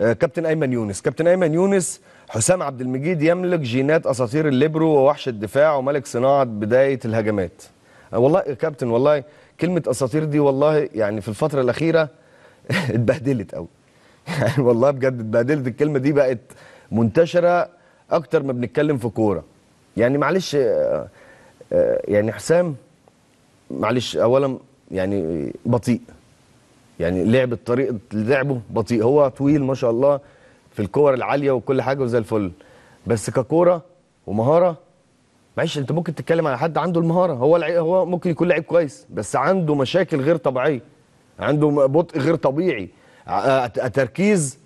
آه، كابتن ايمن يونس كابتن ايمن يونس حسام عبد المجيد يملك جينات اساطير الليبرو ووحش الدفاع وملك صناعه بدايه الهجمات آه، والله يا كابتن والله كلمه اساطير دي والله يعني في الفتره الاخيره اتبهدلت قوي يعني والله بجد اتبهدلت الكلمه دي بقت منتشره اكتر ما بنتكلم في كوره يعني معلش آه، يعني حسام معلش اولا يعني بطيء يعني لعب طريقه لعبه بطيء هو طويل ما شاء الله في الكور العاليه وكل حاجه وزي الفل بس ككوره ومهاره معلش انت ممكن تتكلم على حد عنده المهاره هو هو ممكن يكون لعيب كويس بس عنده مشاكل غير طبيعيه عنده بطء غير طبيعي تركيز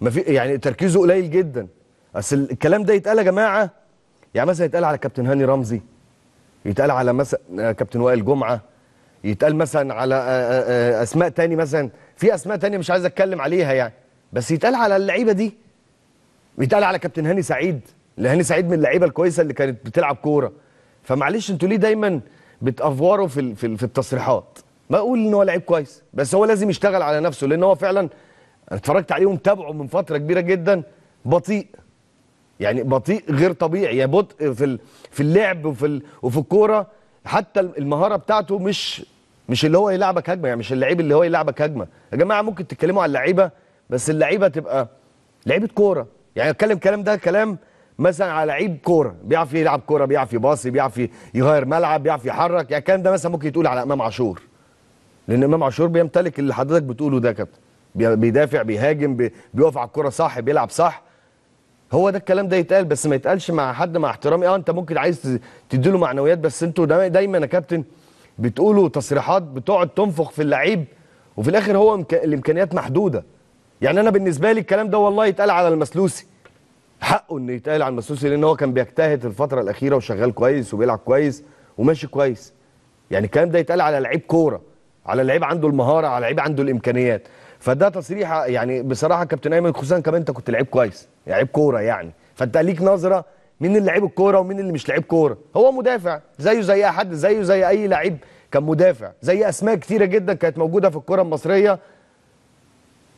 ما في يعني تركيزه قليل جدا اصل الكلام ده يتقال يا جماعه يعني مثلا يتقال على كابتن هاني رمزي يتقال على مثلا كابتن وائل جمعه يتقال مثلا على آه، آه، آه، اسماء تاني مثلا في اسماء تانية مش عايز اتكلم عليها يعني بس يتقال على اللعيبه دي يتقال على كابتن هاني سعيد هاني سعيد من اللعيبه الكويسه اللي كانت بتلعب كوره فمعلش انتوا ليه دايما بتافوروا في في التصريحات ما اقول ان هو لعيب كويس بس هو لازم يشتغل على نفسه لان هو فعلا انا اتفرجت عليه ومتابعه من فتره كبيره جدا بطيء يعني بطيء غير طبيعي يعني بطء في في اللعب وفي وفي الكوره حتى المهاره بتاعته مش مش اللي هو يلعبك ايه هجمه يعني مش اللعيب اللي هو يلعبك ايه هجمه يا جماعه ممكن تتكلموا على اللعيبه بس اللعيبه تبقى لعيبه كوره يعني اتكلم كلام ده كلام مثلا على لعيب كوره بيعرف يلعب كوره بيعرف يباصي بيعرف يغير ملعب بيعرف يحرك يعني الكلام ده مثلا ممكن يتقول على امام عاشور لان امام عاشور بيمتلك اللي حضرتك بتقوله ده كابتن بيدافع بيهاجم بيقف على الكوره صح بيلعب صح هو ده الكلام ده يتقال بس ما يتقالش مع حد مع احترامي اه انت ممكن عايز تديله معنويات بس انتوا دايما يا كابتن بتقولوا تصريحات بتقعد تنفخ في اللعيب وفي الاخر هو الامكانيات محدوده يعني انا بالنسبه لي الكلام ده والله يتقال على المسلوسي حقه انه يتقال على المسلوسي لان هو كان بيجتهد الفتره الاخيره وشغال كويس وبيلعب كويس وماشي كويس يعني الكلام ده يتقال على لعيب كوره على لعيب عنده المهاره على لعيب عنده الامكانيات فده تصريح يعني بصراحه كابتن ايمن خصوصا كمان انت كنت لعيب كويس لعيب كوره يعني فانت ليك نظره مين اللي لعيب الكوره ومين اللي مش لعيب كوره هو مدافع زيه زي اي حد زيه زي اي لعيب كان مدافع زي اسماء كتيره جدا كانت موجوده في الكوره المصريه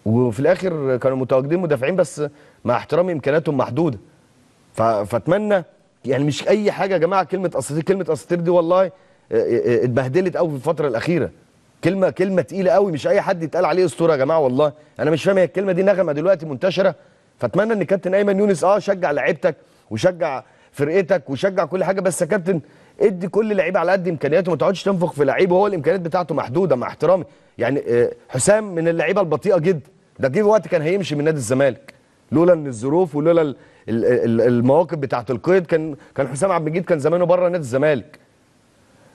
وفي الاخر كانوا متواجدين مدافعين بس مع احترامي امكانياتهم محدوده فاتمنى يعني مش اي حاجه يا جماعه كلمه اساطير كلمه اساطير دي والله آه، آه، آه، اتبهدلت قوي في الفتره الاخيره كلمه كلمه تقيله قوي مش اي حد يتقال عليه اسطوره يا جماعه والله انا مش فاهم هي الكلمه دي نغمه دلوقتي منتشره فاتمنى ان كابتن ايمن يونس اه شجع لعيبتك وشجع فرقتك وشجع كل حاجه بس يا كابتن ادي كل لعيب على قد امكانياته ما تقعدش تنفخ في لعيب وهو الامكانيات بتاعته محدوده مع احترامي يعني آه، حسام من اللعيبه البطيئه جدا ده جه وقت كان هيمشي من نادي الزمالك لولا ان الظروف ولولا المواقف بتاعت القيد كان كان حسام عبد المجيد كان زمانه بره نادي الزمالك